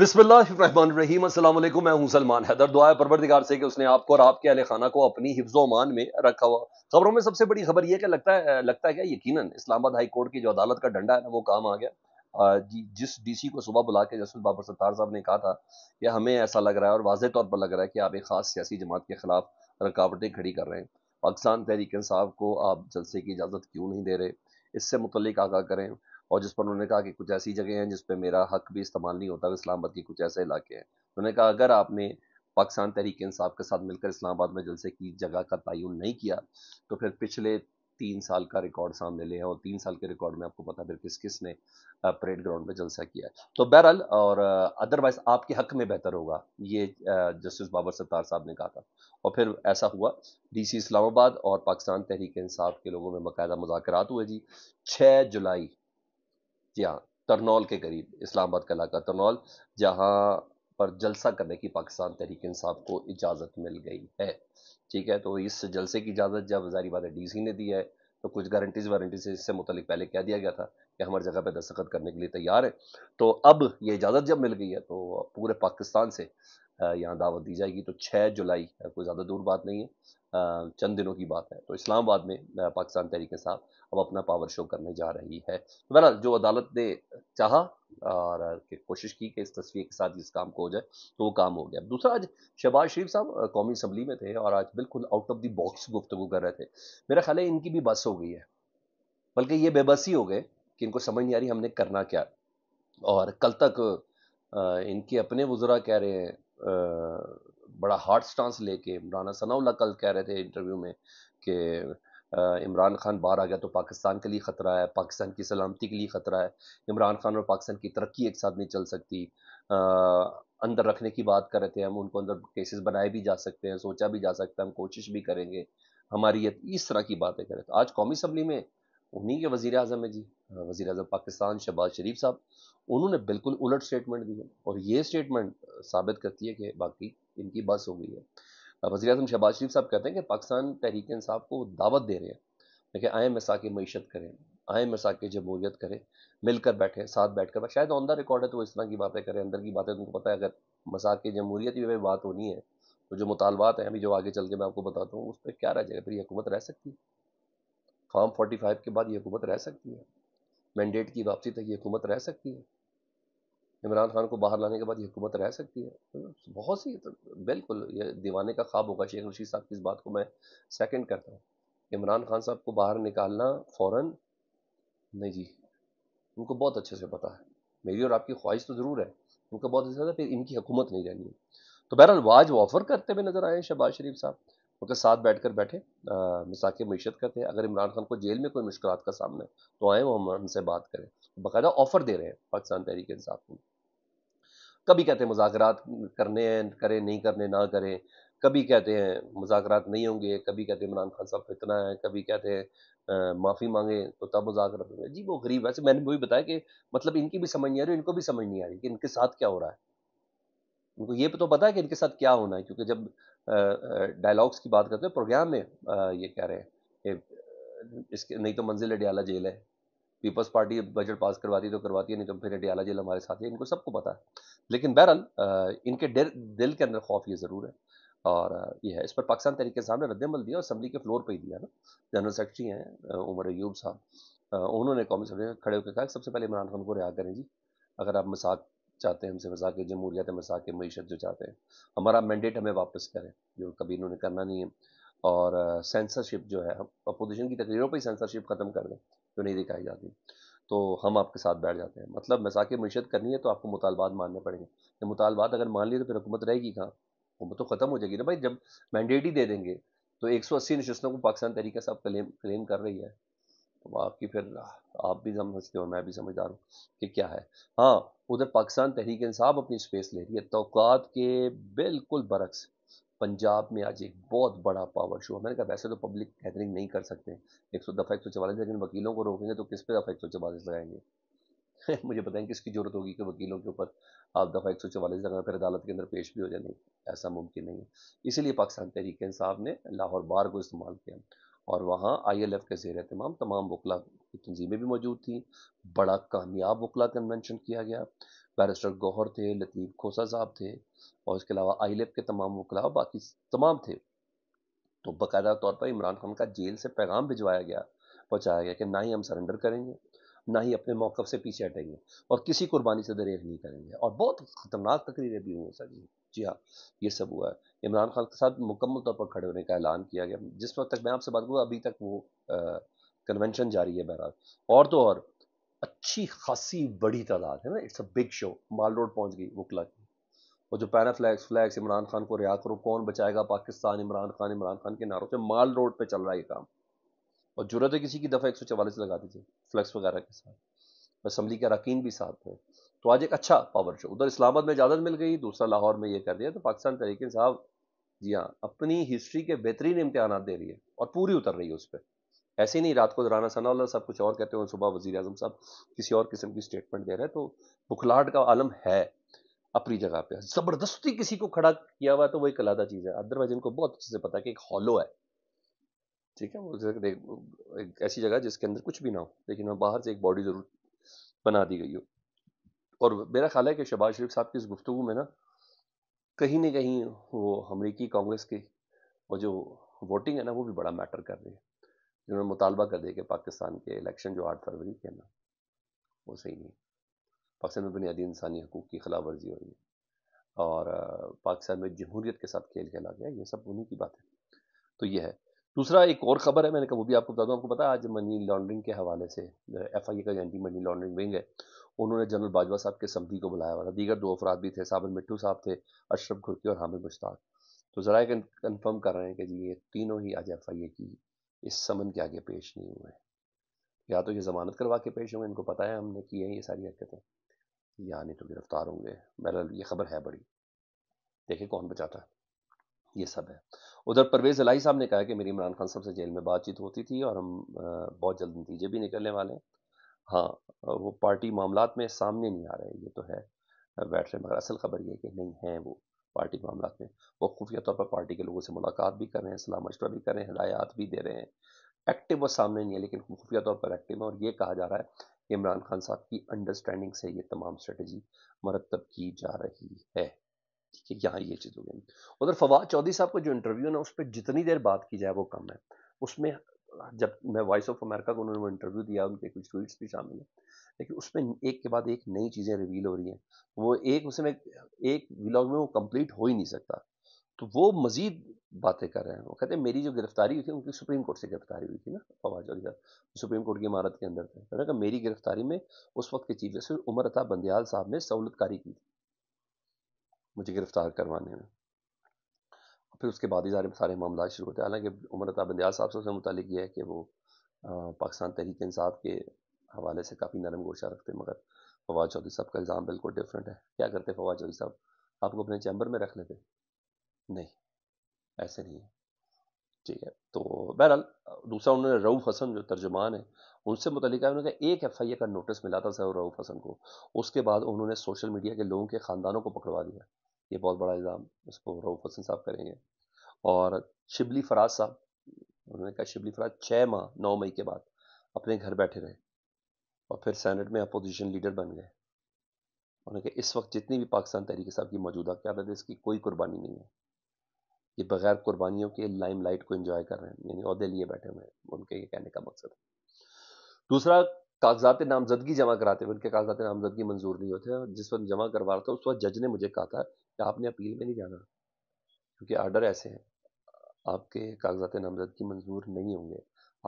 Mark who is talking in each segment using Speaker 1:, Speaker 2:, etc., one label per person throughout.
Speaker 1: بسم اللہ الرحمن الرحیم السلام علیکم میں ہوں سلمان حیدر دعا پروردگار سے کہ اس نے آپ کو اور آپ کے اہل خانہ کو اپنی حفظ و امان میں رکھا ہوا خبروں میں سب سے بڑی خبر یہ کہ لگتا ہے لگتا ہے کہ یقیناً اسلام آباد ہائی کورٹ کی جو عدالت کا ڈنڈا ہے نا وہ کام آ گیا جی، جس ڈی سی کو صبح بلا کے جسٹس بابر ستار صاحب نے کہا تھا کہ ہمیں ایسا لگ رہا ہے اور واضح طور پر لگ رہا ہے کہ آپ ایک خاص سیاسی جماعت کے خلاف رکاوٹیں کھڑی کر رہے ہیں پاکستان تحریک انصاف کو آپ جلسے کی اجازت کیوں نہیں دے رہے اس سے متعلق آگاہ کریں اور جس پر انہوں نے کہا کہ کچھ ایسی جگہیں ہیں جس پہ میرا حق بھی استعمال نہیں ہوتا اسلام آباد کے کچھ ایسے علاقے ہیں انہوں نے کہا اگر آپ نے پاکستان تحریک انصاف کے ساتھ مل کر اسلام آباد میں جلسے کی جگہ کا تعین نہیں کیا تو پھر پچھلے تین سال کا ریکارڈ سامنے لے ہیں اور تین سال کے ریکارڈ میں آپ کو پتا پھر کس کس نے پریڈ گراؤنڈ پہ جلسہ کیا تو بہرحال اور ادروائز آپ کے حق میں بہتر ہوگا یہ جسٹس بابر ستار صاحب نے کہا تھا اور پھر ایسا ہوا ڈی سی اسلام آباد اور پاکستان تحریک انصاف کے لوگوں میں باقاعدہ مذاکرات ہوئے جی چھ جولائی جی ہاں ترنول کے قریب اسلام آباد کا علاقہ ترنول جہاں پر جلسہ کرنے کی پاکستان تحریک انصاف کو اجازت مل گئی ہے ٹھیک ہے تو اس جلسے کی اجازت جب بات ہے ڈی سی نے دی ہے تو کچھ گارنٹیز وارنٹیز اس سے متعلق پہلے کہہ دیا گیا تھا کہ ہماری جگہ پہ دستخط کرنے کے لیے تیار ہے تو اب یہ اجازت جب مل گئی ہے تو پورے پاکستان سے یہاں دعوت دی جائے گی تو چھ جولائی کوئی زیادہ دور بات نہیں ہے چند دنوں کی بات ہے تو اسلام آباد میں پاکستان تحریک انصاف اب اپنا پاور شو کرنے جا رہی ہے جو عدالت نے چاہا اور کوشش کی کہ اس تصویر کے ساتھ اس کام کو ہو جائے تو وہ کام ہو گیا دوسرا آج شہباز شریف صاحب قومی اسمبلی میں تھے اور آج بالکل آؤٹ آف دی باکس گفتگو کر رہے تھے میرا خیال ہے ان کی بھی بس ہو گئی ہے بلکہ یہ بے بسی ہو گئے کہ ان کو سمجھ نہیں آ رہی ہم نے کرنا کیا اور کل تک ان کے اپنے وزرا کہہ رہے ہیں بڑا ہارڈ سٹانس لے کے مولانا ثناء اللہ کل کہہ رہے تھے انٹرویو میں کہ عمران خان باہر آ گیا تو پاکستان کے لیے خطرہ ہے پاکستان کی سلامتی کے لیے خطرہ ہے عمران خان اور پاکستان کی ترقی ایک ساتھ نہیں چل سکتی اندر رکھنے کی بات کر رہے تھے ہم ان کو اندر کیسز بنائے بھی جا سکتے ہیں سوچا بھی جا سکتا ہے ہم کوشش بھی کریں گے ہماری اس طرح کی باتیں کرے تو آج قومی اسمبلی میں انہی کے وزیر اعظم ہے جی وزیر اعظم پاکستان شہباز شریف صاحب انہوں نے بالکل الٹ اسٹیٹمنٹ دی ہے اور یہ اسٹیٹمنٹ ثابت کرتی ہے کہ باقی ان کی بس ہو گئی ہے وزیر اعظم شہباز شریف صاحب کہتے ہیں کہ پاکستان تحریک انصاف کو دعوت دے رہے ہیں لیکن آئیں مساق کے معیشت کریں آئیں مساق کے جمہوریت کریں مل کر بیٹھے ساتھ بیٹھ کر شاید آن دا ریکارڈ ہے تو وہ اس طرح کی باتیں کریں اندر کی باتیں تم کو پتہ ہے اگر مساق کے جمہوریت ہی میں بات ہونی ہے تو جو مطالبات ہیں ابھی جو آگے چل کے میں آپ کو بتاتا ہوں اس پہ کیا رہ جائے گا پھر یہ حکومت رہ سکتی ہے فارم فورٹی فائیو کے بعد یہ حکومت رہ سکتی ہے مینڈیٹ کی واپسی تک یہ حکومت رہ سکتی ہے عمران خان کو باہر لانے کے بعد یہ حکومت رہ سکتی ہے بہت سی بالکل یہ دیوانے کا خواب ہوگا شیخ رشید صاحب کی اس بات کو میں سیکنڈ کرتا ہوں عمران خان صاحب کو باہر نکالنا فوراً نہیں جی ان کو بہت اچھے سے پتا ہے میری اور آپ کی خواہش تو ضرور ہے ان کو بہت زیادہ پھر ان کی حکومت نہیں رہنی ہے تو بہرحال واج وہ آفر کرتے ہوئے نظر آئے شہباز شریف صاحب ان کے ساتھ بیٹھ کر بیٹھے مساق معیشت کرتے ہیں اگر عمران خان کو جیل میں کوئی مشکلات کا سامنا ہے تو آئیں وہ ہم ان سے بات کریں باقاعدہ آفر دے رہے ہیں پاکستان تحریک انصاف کو کبھی کہتے ہیں مذاکرات کرنے ہیں کریں نہیں کرنے نہ کریں کبھی کہتے ہیں مذاکرات نہیں ہوں گے کبھی کہتے ہیں عمران خان صاحب اتنا ہے کبھی کہتے ہیں معافی مانگے تو تب مذاکرات ہوں گے جی وہ غریب ویسے میں نے وہی بتایا کہ مطلب ان کی بھی سمجھ نہیں آ رہی ان کو بھی سمجھ نہیں آ رہی کہ ان کے ساتھ کیا ہو رہا ہے ان کو یہ تو پتا ہے کہ ان کے ساتھ کیا ہونا ہے کیونکہ جب ڈائلاگس کی بات کرتے ہیں پروگرام میں یہ کہہ رہے ہیں کہ اس کے نہیں تو منزل اڈیالہ جیل ہے پیپلز پارٹی بجٹ پاس کرواتی تو کرواتی ہے نہیں تو پھر اڈیالہ جیل ہمارے ساتھ ہے ان کو سب کو پتا ہے لیکن بہرحال ان کے دل, دل کے اندر خوف یہ ضرور ہے اور یہ ہے اس پر پاکستان تحریک صاحب نے رد عمل دیا اور اسمبلی کے فلور پہ ہی دیا نا جنرل سیکرٹری ہیں عمر ایوب صاحب انہوں نے قومی سب کھڑے ہو کے کہا کہ سب سے پہلے عمران خان کو رہا کریں جی اگر آپ مساق چاہتے ہیں ہم سے مذاق جمہوریت مساق کے معیشت جو چاہتے ہیں ہمارا مینڈیٹ ہمیں واپس کریں جو کبھی انہوں نے کرنا نہیں ہے اور سینسرشپ جو ہے اپوزیشن کی تقریروں پہ ہی سینسرشپ ختم کر دیں جو نہیں دکھائی جاتی تو ہم آپ کے ساتھ بیٹھ جاتے ہیں مطلب مساقع معیشت کرنی ہے تو آپ کو مطالبات ماننے پڑیں گے مطالبات اگر مان لیے تو پھر حکومت رہے گی کہاں حکومت تو ختم ہو جائے گی نا بھائی جب مینڈیٹ ہی دے دیں گے تو ایک سو اسی نشستوں کو پاکستان طریقہ صاحب کلیم کلیم کر رہی ہے تو آپ کی پھر آپ بھی سمجھتے ہو میں بھی سمجھدار ہوں کہ کیا ہے ہاں ادھر پاکستان تحریک انصاف اپنی اسپیس لے رہی ہے توقعات کے بالکل برعکس پنجاب میں آج ایک بہت بڑا پاور شو میں نے کہا ویسے تو پبلک گیدرنگ نہیں کر سکتے ایک سو دفعہ ایک سو چوالیس لیکن وکیلوں کو روکیں گے تو کس پہ دفعہ ایک سو چوالیس لگائیں گے مجھے بتائیں کس کی ضرورت ہوگی کہ وکیلوں کے اوپر آپ دفعہ ایک سو چوالیس لگائیں پھر عدالت کے اندر پیش بھی ہو جائیں ایسا ممکن نہیں ہے اسی لیے پاکستان تحریک انصاف نے لاہور بار کو استعمال کیا اور وہاں آئی ایل ایف کے زیر اہتمام تمام وکلا کی تنظیمیں بھی موجود تھیں بڑا کامیاب وکلا کنونشن کیا گیا بیرسٹر گوہر تھے لطیف کھوسا صاحب تھے اور اس کے علاوہ آئی لیب کے تمام وکلا باقی تمام تھے تو باقاعدہ طور پر عمران خان کا جیل سے پیغام بھجوایا گیا پہنچایا گیا کہ نہ ہی ہم سرنڈر کریں گے نہ ہی اپنے موقف سے پیچھے ہٹیں گے اور کسی قربانی سے دریغ نہیں کریں گے اور بہت خطرناک تقریریں بھی ہوئیں سر جی ہاں یہ سب ہوا ہے عمران خان کے ساتھ مکمل طور پر کھڑے ہونے کا اعلان کیا گیا جس وقت تک میں آپ سے بات کروں ابھی تک وہ کنونشن جاری ہے بہرحال اور تو اور اچھی خاصی بڑی تعداد ہے نا it's a big show Mall Road پہنچ گئی وکلا کی اور جو پینا فلیکس فلیکس عمران خان کو رہا کرو کون بچائے گا پاکستان عمران خان عمران خان کے نعروں سے مال روڈ پہ چل رہا ہے یہ کام اور ضرورت ہے کسی کی دفعہ ایک سو چوالیس لگا دیجیے فلیکس وغیرہ کے ساتھ اسمبلی کے اراکین بھی ساتھ تھے تو آج ایک اچھا پاور شو ادھر اسلام آباد میں اجازت مل گئی دوسرا لاہور میں یہ کر دیا تو پاکستان تحریک صاحب جی ہاں اپنی ہسٹری کے بہترین امتحانات دے رہی ہے اور پوری اتر رہی ہے اس پہ ایسے نہیں رات کو رانا ثنا اللہ صاحب کچھ اور کہتے ہیں صبح وزیر اعظم صاحب کسی اور قسم کی اسٹیٹمنٹ دے رہے ہیں تو پخلاٹ کا عالم ہے اپنی جگہ پہ زبردستی کسی کو کھڑا کیا ہوا ہے تو وہ ایک علیحدہ چیز ہے ادر وائز ان کو بہت اچھے سے پتا کہ ایک ہالو ہے ٹھیک ہے وہ ایک ایسی جگہ جس کے اندر کچھ بھی نہ ہو لیکن وہ باہر سے ایک باڈی ضرور بنا دی گئی ہو اور میرا خیال ہے کہ شہباز شریف صاحب کی اس گفتگو میں نا کہیں نہ کہیں وہ امریکی کانگریس کی وہ جو ووٹنگ ہے نا وہ بھی بڑا میٹر کر رہی ہے جنہوں نے مطالبہ کر دیا کہ پاکستان کے الیکشن جو آٹھ فروری کے نا وہ صحیح نہیں پاکستان میں بنیادی انسانی حقوق کی خلاف ورزی ہو رہی ہے اور پاکستان میں جمہوریت کے ساتھ کھیل کھیلا گیا یہ سب انہیں کی بات ہے تو یہ ہے دوسرا ایک اور خبر ہے میں نے کہا وہ بھی آپ کو بتا دوں آپ کو پتا آج منی لانڈرنگ کے حوالے سے ایف آئی اے کا جو اینٹی منی لانڈرنگ ونگ ہے انہوں نے جنرل باجوہ صاحب کے سمدھی کو بلایا ہوا تھا دیگر دو افراد بھی تھے صابر مٹھو صاحب تھے اشرف گھرکی اور حامد مشتاق تو ذرائع کنفرم کر رہے ہیں کہ جی یہ تینوں ہی آج ایف آئی اے کی اس سمن کے آگے پیش نہیں ہوئے یا تو یہ ضمانت کروا کے پیش ہوں گے ان کو پتہ ہے ہم نے کی ہیں یہ ساری حرکتیں یا نہیں تو گرفتار ہوں گے بہرحال یہ خبر ہے بڑی دیکھیں کون بچاتا ہے یہ سب ہے ادھر پرویز الہی صاحب نے کہا کہ میری عمران خان صاحب سے جیل میں بات چیت ہوتی تھی اور ہم بہت جلد نتیجے بھی نکلنے والے ہیں ہاں وہ پارٹی معاملات میں سامنے نہیں آ رہے یہ تو ہے بیٹھ رہے مگر اصل خبر یہ کہ نہیں ہیں وہ پارٹی کے معاملات میں وہ خفیہ طور پر پارٹی کے لوگوں سے ملاقات بھی کر رہے ہیں سلام مشورہ بھی کر رہے ہیں ہدایات بھی دے رہے ہیں ایکٹیو وہ سامنے نہیں ہے لیکن خفیہ طور پر ایکٹیو ہے اور یہ کہا جا رہا ہے کہ عمران خان صاحب کی انڈرسٹینڈنگ سے یہ تمام اسٹریٹجی مرتب کی جا رہی ہے ٹھیک ہے یہاں یہ چیز ہو گئی ادھر فواد چودھری صاحب کا جو انٹرویو نا اس پہ جتنی دیر بات کی جائے وہ کم ہے اس میں جب میں وائس آف امریکہ کو انہوں نے انٹرویو دیا ان کے کچھ ٹویٹس بھی شامل ہیں لیکن اس میں ایک کے بعد ایک نئی چیزیں ریویل ہو رہی ہیں وہ ایک اس میں ایک ویلاگ میں وہ کمپلیٹ ہو ہی نہیں سکتا تو وہ مزید باتیں کر رہے ہیں وہ کہتے ہیں میری جو گرفتاری ہوئی تھی ان کی سپریم کورٹ سے گرفتاری ہوئی تھی نا فواز علی سپریم کورٹ کی عمارت کے اندر تھے تو کہا میری گرفتاری میں اس وقت کے چیف جسٹس عمر عطا بندیال صاحب نے سہولت کاری کی تھی مجھے گرفتار کروانے میں پھر اس کے بعد ہی سارے معاملات شروع ہوتے ہیں حالانکہ عمر بندیال صاحب صاحب سے متعلق یہ ہے کہ وہ پاکستان تحریک انصاف کے حوالے سے کافی نرم گوشہ رکھتے ہیں مگر فواد چودھری صاحب کا الزام بالکل ڈفرینٹ ہے کیا کرتے فواد چودھری صاحب آپ کو اپنے چیمبر میں رکھ لیتے نہیں ایسے نہیں ہے ٹھیک ہے تو بہرحال دوسرا انہوں نے رعوف حسن جو ترجمان ہے ان سے متعلق ہے انہوں نے ایک ایف آئی اے کا نوٹس ملا تھا سر رعوف حسن کو اس کے بعد انہوں نے سوشل میڈیا کے لوگوں کے خاندانوں کو پکڑوا دیا یہ بہت بڑا الزام اس کو رعوف حسن صاحب کریں گے اور شبلی فراز صاحب انہوں نے کہا شبلی فراز چھ ماہ نو مئی کے بعد اپنے گھر بیٹھے رہے اور پھر سینٹ میں اپوزیشن لیڈر بن گئے انہوں نے کہا اس وقت جتنی بھی پاکستان تحریک صاحب کی موجودہ قیادت ہے اس کی کوئی قربانی نہیں ہے یہ بغیر قربانیوں کے لائم لائٹ کو انجوائے کر رہے ہیں یعنی عہدے لیے بیٹھے ہوئے ہیں ان کے یہ کہنے کا مقصد ہے دوسرا کاغذات نامزدگی جمع کراتے ہوئے ان کے کاغذات نامزدگی منظور نہیں ہوتے اور جس وقت جمع کروا رہا تھا اس وقت جج نے مجھے کہا تھا کہ آپ نے اپیل میں نہیں جانا کیونکہ آرڈر ایسے ہیں آپ کے کاغذات نامزد کی منظور نہیں ہوں گے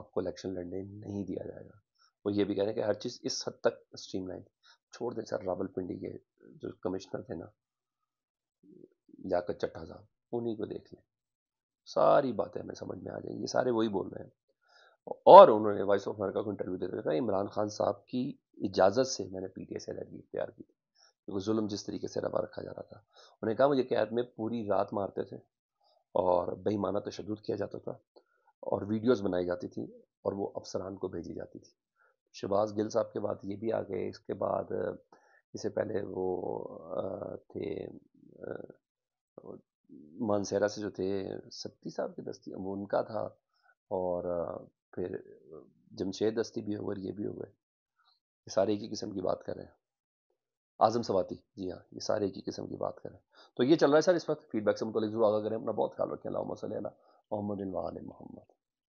Speaker 1: آپ کو الیکشن لڑنے نہیں دیا جائے گا وہ یہ بھی کہہ رہے ہیں کہ ہر چیز اس حد تک اسٹریم لائن چھوڑ دیں سر رابل پنڈی کے جو کمشنر تھے نا کر چٹھا صاحب انہیں کو دیکھ لیں ساری باتیں ہمیں سمجھ میں آ جائیں یہ سارے وہی بول رہے ہیں اور انہوں نے وائس آف امریکہ کو انٹرویو دے کہا عمران خان صاحب کی اجازت سے میں نے پی ٹی ایس الرجی اختیار کیونکہ ظلم جس طریقے سے روا رکھا جا رہا تھا انہوں نے کہا مجھے قید میں پوری رات مارتے تھے اور بہیمانہ تشدد کیا جاتا تھا اور ویڈیوز بنائی جاتی تھیں اور وہ افسران کو بھیجی جاتی تھی شباز گل صاحب کے بعد یہ بھی آ گئے اس کے بعد اس سے پہلے وہ تھے مانسہرا سے جو تھے ستی صاحب کی دستی ان کا تھا اور پھر جمشید دستی بھی ہو گئے یہ بھی ہو گئے یہ ساری ایک ہی قسم کی بات کر رہے ہیں آزم سواتی جی ہاں یہ سارے ایک ہی قسم کی بات کریں تو یہ چل رہا ہے سر اس وقت فیڈ بیک سے متعلق ضرور آگاہ کریں اپنا بہت خیال رکھیں اللہ صلی اللہ محمد بن محمد